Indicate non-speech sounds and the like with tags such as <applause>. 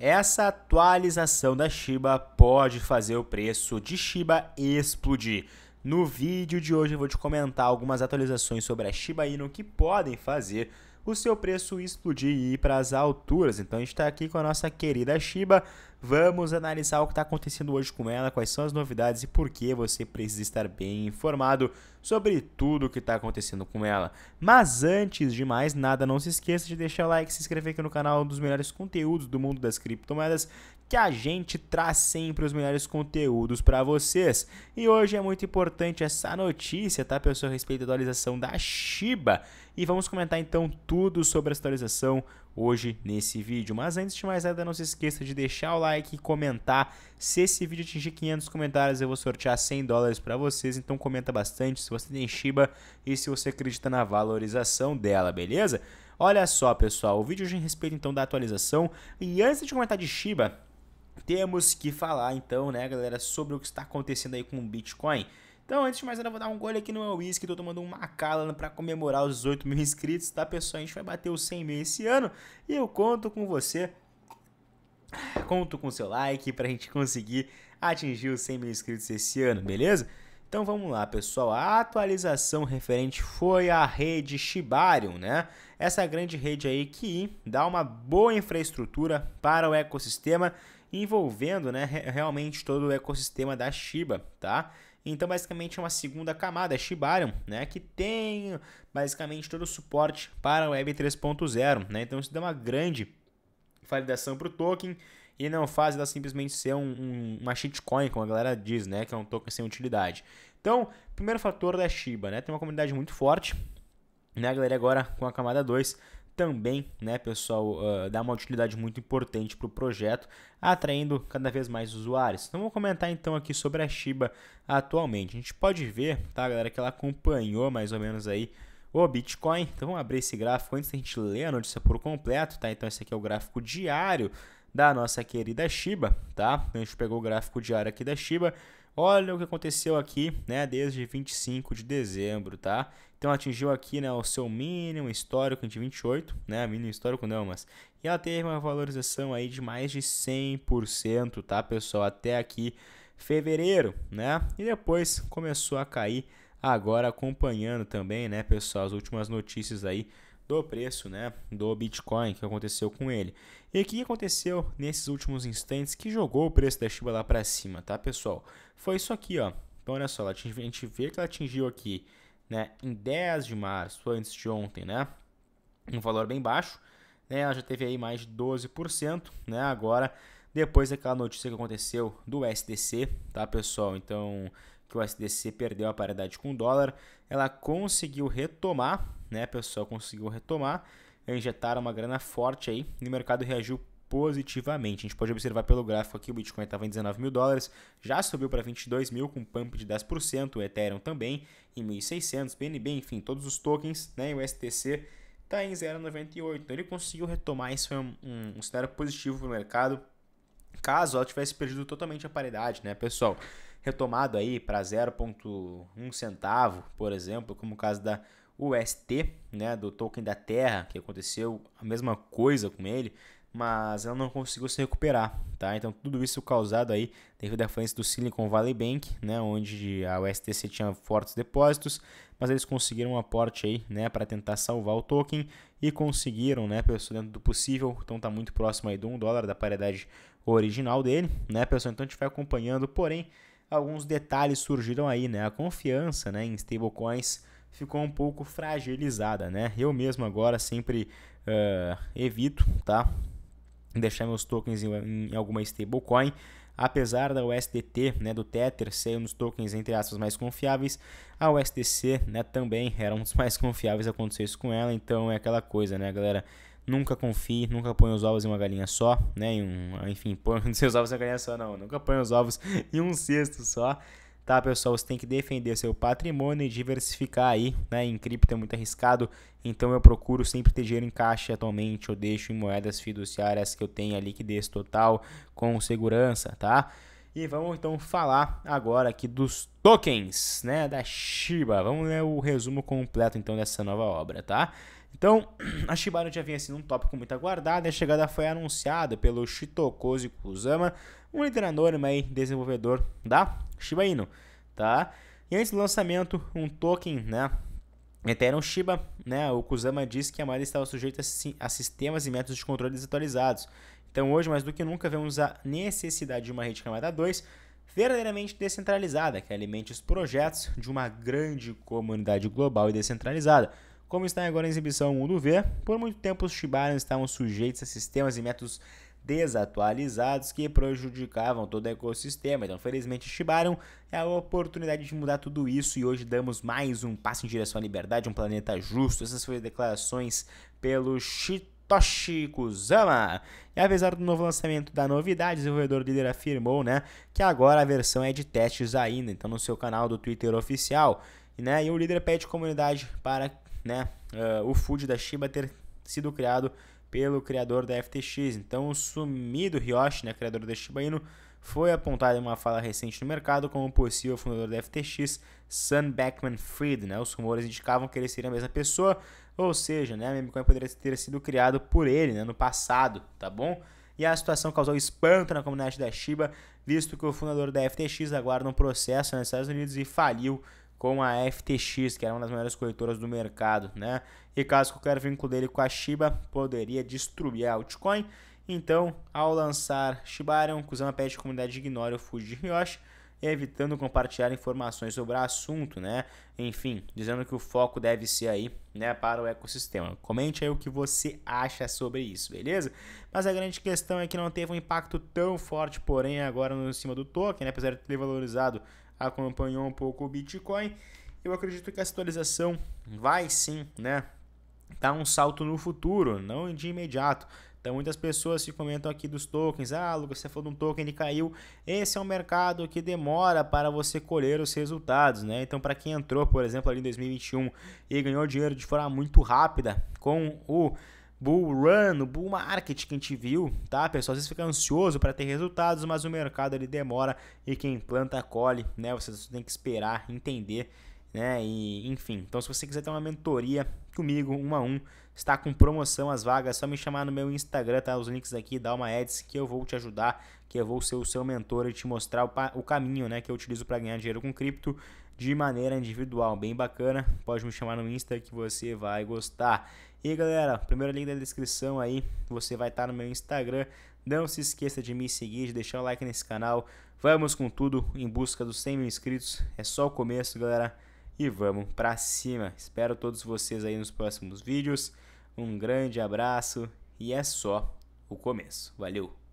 Essa atualização da Shiba pode fazer o preço de Shiba explodir. No vídeo de hoje eu vou te comentar algumas atualizações sobre a Shiba Inu que podem fazer o seu preço explodir e ir para as alturas. Então a gente está aqui com a nossa querida Shiba. Vamos analisar o que está acontecendo hoje com ela, quais são as novidades e por que você precisa estar bem informado sobre tudo o que está acontecendo com ela. Mas antes de mais nada, não se esqueça de deixar o like, se inscrever aqui no canal, um dos melhores conteúdos do mundo das criptomoedas, que a gente traz sempre os melhores conteúdos para vocês. E hoje é muito importante essa notícia, tá, pessoal, a respeito da atualização da Shiba e vamos comentar então tudo sobre essa atualização hoje nesse vídeo. Mas antes de mais nada, não se esqueça de deixar o like e comentar. Se esse vídeo atingir 500 comentários, eu vou sortear 100 dólares para vocês, então comenta bastante se você tem Shiba e se você acredita na valorização dela, beleza? Olha só, pessoal, o vídeo hoje em respeito então da atualização. E antes de comentar de Shiba, temos que falar então, né, galera, sobre o que está acontecendo aí com o Bitcoin. Então, antes de mais nada, vou dar um gole aqui no meu whisky. Tô tomando um Macallan para comemorar os 18 mil inscritos, tá, pessoal? A gente vai bater os 100 mil esse ano e eu conto com você. Conto com seu like pra gente conseguir atingir os 100 mil inscritos esse ano, beleza? Então vamos lá, pessoal. A atualização referente foi a rede Shibarium, né? Essa grande rede aí que dá uma boa infraestrutura para o ecossistema, envolvendo né, realmente todo o ecossistema da Shiba, tá? Então, basicamente, é uma segunda camada, é Shibarium, né? Que tem basicamente todo o suporte para a Web 3.0, né? Então, isso dá uma grande validação para o token e não faz ela simplesmente ser um, um, uma shitcoin, como a galera diz, né? Que é um token sem utilidade. Então, primeiro fator da Shiba, né? Tem uma comunidade muito forte, né? A galera agora com a camada 2 também, né, pessoal, uh, ah, dá uma utilidade muito importante para o projeto, atraindo cada vez mais usuários. Então, vou comentar então aqui sobre a Shiba atualmente. A gente pode ver, tá, galera, que ela acompanhou mais ou menos aí o Bitcoin. Então, vamos abrir esse gráfico antes da gente ler a notícia por completo, tá? Então, esse aqui é o gráfico diário da nossa querida Shiba, tá? Então, a gente pegou o gráfico diário aqui da Shiba. Olha o que aconteceu aqui, né, desde 25 de dezembro, tá? Então atingiu aqui né, o seu mínimo histórico de 28, né? Mínimo histórico não, mas. E ela teve uma valorização aí de mais de 100%, tá, pessoal? Até aqui fevereiro, né? E depois começou a cair agora acompanhando também, né, pessoal, as últimas notícias aí do preço, né, do Bitcoin, que aconteceu com ele. E o que aconteceu nesses últimos instantes que jogou o preço da Shiba lá para cima, tá, pessoal? Foi isso aqui, ó. Então, olha só, a gente vê que ela atingiu aqui né, em 10 de março, antes de ontem, né, um valor bem baixo, né, ela já teve aí mais de 12%, né, agora depois daquela notícia que aconteceu do SDC, tá pessoal, então que o SDC perdeu a paridade com o dólar, ela conseguiu retomar, né pessoal, conseguiu retomar, injetaram uma grana forte aí, e o mercado reagiu positivamente. A gente pode observar pelo gráfico aqui, o Bitcoin estava em 19 mil dólares, já subiu para 22 mil com um pump de 10%, o Ethereum também em 1.600, BNB, enfim, todos os tokens, né, e o STC está em 0,98. Então ele conseguiu retomar, isso foi é um, um, um cenário positivo para o mercado, caso ela tivesse perdido totalmente a paridade, né, pessoal? Retomado aí para 0,1 centavo, por exemplo, como o caso da UST, né, do token da Terra, que aconteceu a mesma coisa com ele, mas ela não conseguiu se recuperar, tá? Então tudo isso causado aí devido à falência do Silicon Valley Bank, né, onde a USTC tinha fortes depósitos, mas eles conseguiram um aporte aí, né, para tentar salvar o token e conseguiram, né, pessoal, dentro do possível, então tá muito próximo aí do 1 dólar da paridade original dele, né, pessoal? Então a gente vai acompanhando, porém, alguns detalhes surgiram aí, né? A confiança, né, em stablecoins ficou um pouco fragilizada, né? Eu mesmo agora sempre uh, evito, tá? deixar meus tokens em, em alguma stablecoin. Apesar da USDT, né, do Tether, ser um dos tokens, entre aspas, mais confiáveis, a USDC né, também era um dos <laughs> mais confiáveis, aconteceu isso com ela, então é aquela coisa, né, galera? Nunca confie, nunca ponha os ovos em uma galinha só, né? Em um, enfim, põe <laughs> seus ovos em uma galinha só, não. Nunca ponha os ovos <laughs> em um cesto só tá, pessoal? Você tem que defender seu patrimônio e diversificar aí, né? Em cripto é muito arriscado, então eu procuro sempre ter dinheiro em caixa atualmente, eu deixo em moedas fiduciárias que eu tenho a liquidez total com segurança, tá? E vamos então falar agora aqui dos tokens, né, da Shiba. Vamos ler o resumo completo então dessa nova obra, tá? Então, <clears throat> a Shibano já vinha sendo um tópico muito aguardado e a chegada foi anunciada pelo Shitokozu Kusama, um líder anônimo aí, desenvolvedor da Shiba Inu, tá? E antes do lançamento, um token, né, Ethereum Shiba, né, o Kusama disse que a moeda estava sujeita a sistemas e métodos de controle desatualizados. Então, hoje, mais do que nunca, vemos a necessidade de uma rede camada 2 verdadeiramente descentralizada, que alimente os projetos de uma grande comunidade global e descentralizada. Como está agora em exibição o mundo vê, por muito tempo os Shibarians estavam sujeitos a sistemas e métodos desatualizados que prejudicavam todo o ecossistema. Então, felizmente, Shibaran é a oportunidade de mudar tudo isso e hoje damos mais um passo em direção à liberdade, um planeta justo. Essas foram as declarações pelo Shitoshi Kusama. E apesar do novo lançamento da novidade, o desenvolvedor líder afirmou né, que agora a versão é de testes ainda, então no seu canal do Twitter oficial. Né? E o líder pede comunidade para né, uh, o Food da Shiba ter sido criado pelo criador da FTX. Então, o sumido Ryoshi, né, criador da Shiba Inu, foi apontado em uma fala recente no mercado como possível fundador da FTX, Sam Bankman-Fried. Né? Os rumores indicavam que ele seria a mesma pessoa, ou seja, né, a memecoin poderia ter sido criado por ele né, no passado, tá bom? E a situação causou espanto na comunidade da Shiba, visto que o fundador da FTX aguarda um processo nos Estados Unidos e faliu com a FTX, que era uma das maiores corretoras do mercado, né? E caso qualquer vínculo dele com a Shiba poderia destruir a altcoin. Então, ao lançar Shibarium, Kusama pede que a comunidade ignore o Fuji de Ryoshi evitando compartilhar informações sobre o assunto, né? Enfim, dizendo que o foco deve ser aí, né, para o ecossistema. Comente aí o que você acha sobre isso, beleza? Mas a grande questão é que não teve um impacto tão forte, porém, agora no cima do token, né? apesar de ter valorizado, acompanhou um pouco o Bitcoin. Eu acredito que essa atualização vai sim, né, dar um salto no futuro, não de imediato, então muitas pessoas se comentam aqui dos tokens. Ah, Lucas, você falou de um token, ele caiu. Esse é um mercado que demora para você colher os resultados, né? Então para quem entrou, por exemplo, ali em 2021 e ganhou dinheiro de forma muito rápida com o bull run, o bull market que a gente viu, tá, pessoal? Às vezes fica ansioso para ter resultados, mas o mercado ele demora e quem planta colhe, né? você tem que esperar, entender, né? E enfim. Então se você quiser ter uma mentoria comigo, um a um, está com promoção as vagas, é só me chamar no meu Instagram, tá? Os links aqui, dá uma ads que eu vou te ajudar, que eu vou ser o seu mentor e te mostrar o, o caminho, né, que eu utilizo para ganhar dinheiro com cripto de maneira individual, bem bacana. Pode me chamar no Insta que você vai gostar. E galera, primeiro link da descrição aí, você vai estar tá no meu Instagram. Não se esqueça de me seguir, de deixar o like nesse canal. Vamos com tudo em busca dos 100 mil inscritos. É só o começo, galera. E vamos para cima. Espero todos vocês aí nos próximos vídeos. Um grande abraço e é só o começo. Valeu!